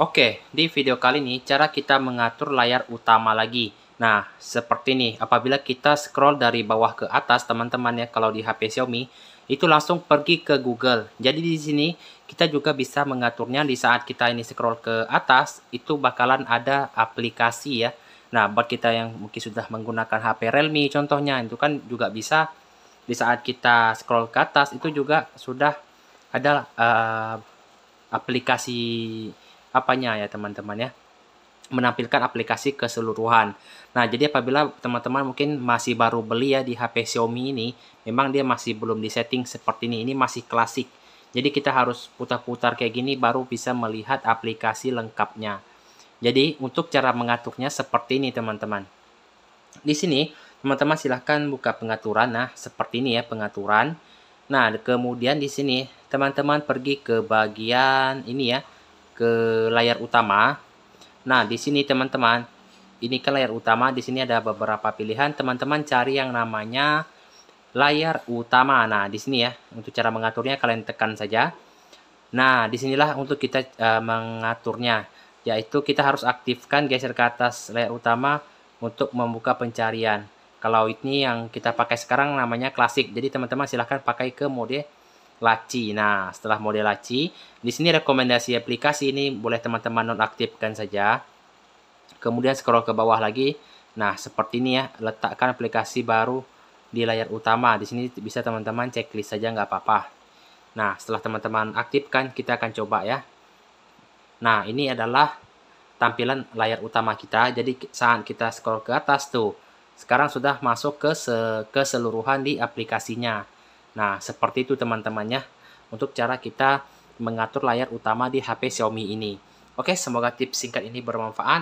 Oke, di video kali ini cara kita mengatur layar utama lagi. Nah, seperti ini, apabila kita scroll dari bawah ke atas, teman-teman ya, kalau di HP Xiaomi, itu langsung pergi ke Google. Jadi di sini, kita juga bisa mengaturnya di saat kita ini scroll ke atas, itu bakalan ada aplikasi ya. Nah, buat kita yang mungkin sudah menggunakan HP Realme contohnya, itu kan juga bisa di saat kita scroll ke atas, itu juga sudah ada uh, aplikasi apanya ya teman-teman ya menampilkan aplikasi keseluruhan. Nah, jadi apabila teman-teman mungkin masih baru beli ya di HP Xiaomi ini, memang dia masih belum disetting seperti ini. Ini masih klasik. Jadi kita harus putar-putar kayak gini baru bisa melihat aplikasi lengkapnya. Jadi untuk cara mengaturnya seperti ini teman-teman. Di sini teman-teman silahkan buka pengaturan. Nah, seperti ini ya pengaturan. Nah, kemudian di sini teman-teman pergi ke bagian ini ya ke layar utama. Nah, di sini teman-teman, ini ke layar utama. Di sini ada beberapa pilihan. Teman-teman cari yang namanya layar utama. Nah, di sini ya, untuk cara mengaturnya kalian tekan saja. Nah, disinilah untuk kita uh, mengaturnya, yaitu kita harus aktifkan geser ke atas layar utama untuk membuka pencarian. Kalau ini yang kita pakai sekarang namanya klasik, jadi teman-teman silahkan pakai ke mode laci. Nah, setelah mode laci, di sini rekomendasi aplikasi ini boleh teman-teman nonaktifkan saja. Kemudian scroll ke bawah lagi. Nah, seperti ini ya, letakkan aplikasi baru di layar utama. Di sini bisa teman-teman checklist saja nggak apa-apa. Nah, setelah teman-teman aktifkan, kita akan coba ya. Nah, ini adalah tampilan layar utama kita. Jadi saat kita scroll ke atas tuh, sekarang sudah masuk ke keseluruhan di aplikasinya. Nah, seperti itu teman-temannya untuk cara kita mengatur layar utama di HP Xiaomi ini. Oke, semoga tips singkat ini bermanfaat.